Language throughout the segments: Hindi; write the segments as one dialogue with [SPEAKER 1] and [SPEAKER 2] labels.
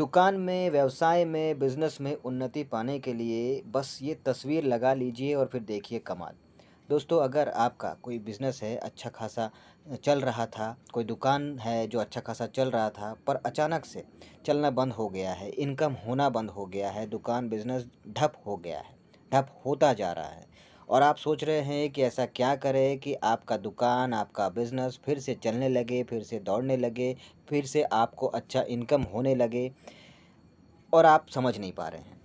[SPEAKER 1] दुकान में व्यवसाय में बिज़नेस में उन्नति पाने के लिए बस ये तस्वीर लगा लीजिए और फिर देखिए कमाल दोस्तों अगर आपका कोई बिज़नेस है अच्छा खासा चल रहा था कोई दुकान है जो अच्छा खासा चल रहा था पर अचानक से चलना बंद हो गया है इनकम होना बंद हो गया है दुकान बिज़नेस ढप हो गया है ढप होता जा रहा है और आप सोच रहे हैं कि ऐसा क्या करें कि आपका दुकान आपका बिज़नेस फिर से चलने लगे फिर से दौड़ने लगे फिर से आपको अच्छा इनकम होने लगे और आप समझ नहीं पा रहे हैं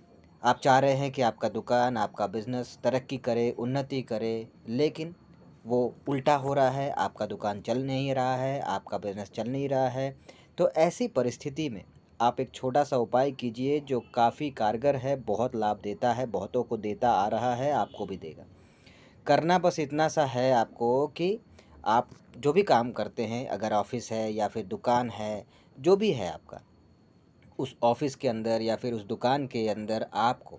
[SPEAKER 1] आप चाह रहे हैं कि आपका दुकान आपका बिज़नेस तरक्की करे उन्नति करे लेकिन वो उल्टा हो रहा है आपका दुकान चल नहीं रहा है आपका बिज़नेस चल नहीं रहा है तो ऐसी परिस्थिति में आप एक छोटा सा उपाय कीजिए जो काफ़ी कारगर है बहुत लाभ देता है बहुतों को देता आ रहा है आपको भी देगा करना बस इतना सा है आपको कि आप जो भी काम करते हैं अगर ऑफिस है या फिर दुकान है जो भी है आपका उस ऑफिस के अंदर या फिर उस दुकान के अंदर आपको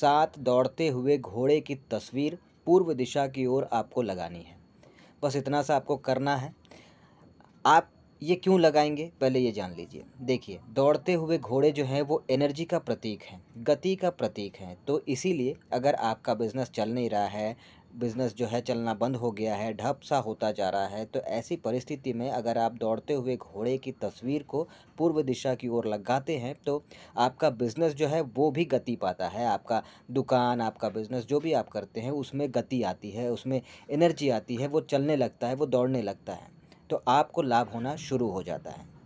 [SPEAKER 1] साथ दौड़ते हुए घोड़े की तस्वीर पूर्व दिशा की ओर आपको लगानी है बस इतना सा आपको करना है आप ये क्यों लगाएंगे पहले ये जान लीजिए देखिए दौड़ते हुए घोड़े जो हैं वो एनर्जी का प्रतीक हैं गति का प्रतीक हैं तो इसीलिए अगर आपका बिज़नेस चल नहीं रहा है बिज़नेस जो है चलना बंद हो गया है ढप सा होता जा रहा है तो ऐसी परिस्थिति में अगर आप दौड़ते हुए घोड़े की तस्वीर को पूर्व दिशा की ओर लगाते हैं तो आपका बिज़नेस जो है वो भी गति पाता है आपका दुकान आपका बिज़नेस जो भी आप करते हैं उसमें गति आती है उसमें एनर्जी आती है वो चलने लगता है वो दौड़ने लगता है तो आपको लाभ होना शुरू हो जाता है